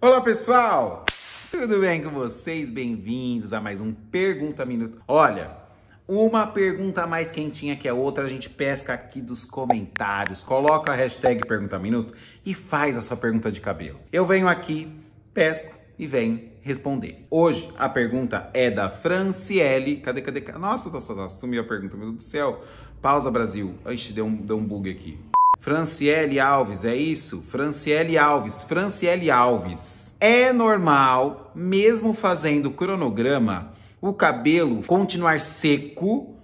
Olá, pessoal! Tudo bem com vocês? Bem-vindos a mais um Pergunta Minuto. Olha, uma pergunta mais quentinha que a outra, a gente pesca aqui dos comentários. Coloca a hashtag Pergunta Minuto e faz a sua pergunta de cabelo. Eu venho aqui, pesco e venho responder. Hoje a pergunta é da Franciele. Cadê, cadê? cadê? Nossa, nossa, nossa, sumiu a pergunta, meu Deus do céu. Pausa, Brasil. Ixi, deu um, deu um bug aqui. Franciele Alves, é isso? Franciele Alves, Franciele Alves. É normal, mesmo fazendo cronograma, o cabelo continuar seco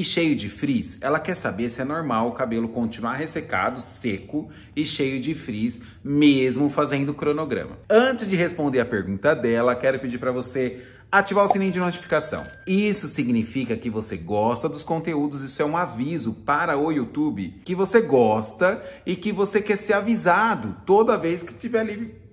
e cheio de frizz, ela quer saber se é normal o cabelo continuar ressecado, seco e cheio de frizz, mesmo fazendo o cronograma. Antes de responder a pergunta dela, quero pedir para você ativar o sininho de notificação. Isso significa que você gosta dos conteúdos, isso é um aviso para o YouTube que você gosta e que você quer ser avisado toda vez que tiver livre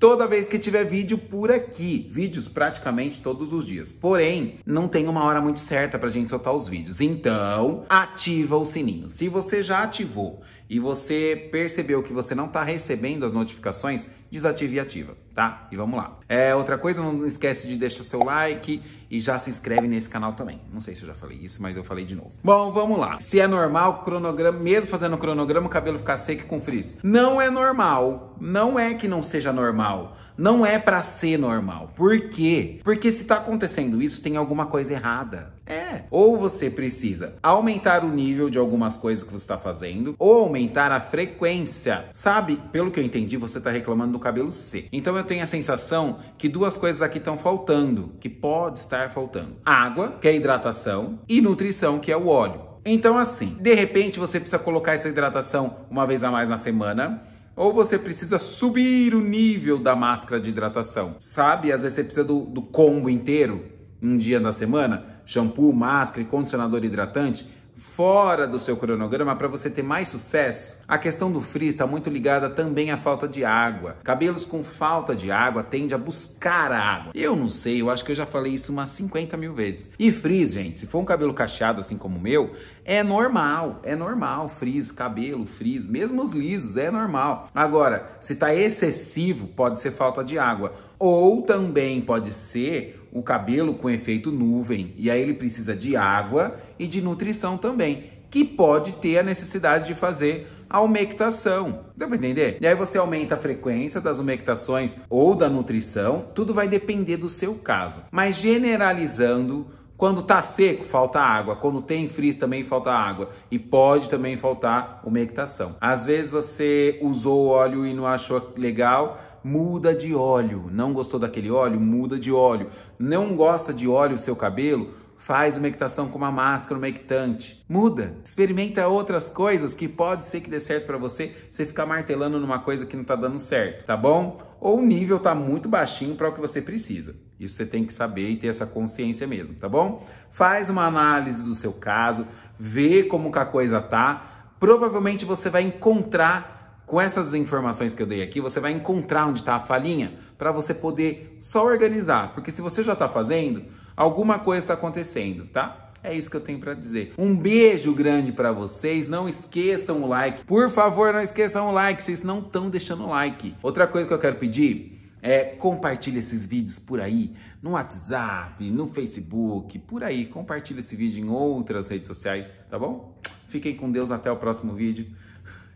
toda vez que tiver vídeo por aqui. Vídeos praticamente todos os dias. Porém, não tem uma hora muito certa pra gente soltar os vídeos. Então, ativa o sininho. Se você já ativou e você percebeu que você não está recebendo as notificações, desative e ativa, tá? E vamos lá. É, outra coisa, não esquece de deixar seu like e já se inscreve nesse canal também. Não sei se eu já falei isso, mas eu falei de novo. Bom, vamos lá. Se é normal, cronograma, mesmo fazendo cronograma, o cabelo ficar seco e com frizz. Não é normal. Não é que não seja normal. Não é para ser normal. Por quê? Porque se tá acontecendo isso, tem alguma coisa errada. É. Ou você precisa aumentar o nível de algumas coisas que você está fazendo, ou aumentar a frequência. Sabe, pelo que eu entendi, você está reclamando do cabelo seco. Então eu tenho a sensação que duas coisas aqui estão faltando, que pode estar faltando: água, que é hidratação, e nutrição, que é o óleo. Então, assim, de repente você precisa colocar essa hidratação uma vez a mais na semana. Ou você precisa subir o nível da máscara de hidratação. Sabe? Às vezes você precisa do, do combo inteiro um dia na semana shampoo, máscara e condicionador hidratante fora do seu cronograma para você ter mais sucesso? A questão do frizz está muito ligada também à falta de água. Cabelos com falta de água tende a buscar a água. Eu não sei, eu acho que eu já falei isso umas 50 mil vezes. E frizz, gente, se for um cabelo cacheado assim como o meu, é normal, é normal. Frizz, cabelo, frizz, mesmo os lisos, é normal. Agora, se está excessivo, pode ser falta de água ou também pode ser o cabelo com efeito nuvem, e aí ele precisa de água e de nutrição também, que pode ter a necessidade de fazer a umectação. Deu para entender? E aí você aumenta a frequência das umectações ou da nutrição, tudo vai depender do seu caso. Mas generalizando, quando está seco, falta água. Quando tem frizz, também falta água. E pode também faltar umectação. Às vezes você usou óleo e não achou legal, muda de óleo. Não gostou daquele óleo? Muda de óleo. Não gosta de óleo o seu cabelo? Faz uma equitação com uma máscara, uma equitante. Muda. Experimenta outras coisas que pode ser que dê certo para você, você ficar martelando numa coisa que não tá dando certo, tá bom? Ou o nível tá muito baixinho para o que você precisa. Isso você tem que saber e ter essa consciência mesmo, tá bom? Faz uma análise do seu caso, vê como que a coisa tá. Provavelmente você vai encontrar com essas informações que eu dei aqui, você vai encontrar onde está a falhinha para você poder só organizar. Porque se você já está fazendo, Alguma coisa está acontecendo, tá? É isso que eu tenho para dizer. Um beijo grande para vocês. Não esqueçam o like. Por favor, não esqueçam o like. Vocês não estão deixando o like. Outra coisa que eu quero pedir é compartilhe esses vídeos por aí, no WhatsApp, no Facebook, por aí. Compartilhe esse vídeo em outras redes sociais, tá bom? Fiquem com Deus até o próximo vídeo.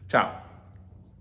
Tchau.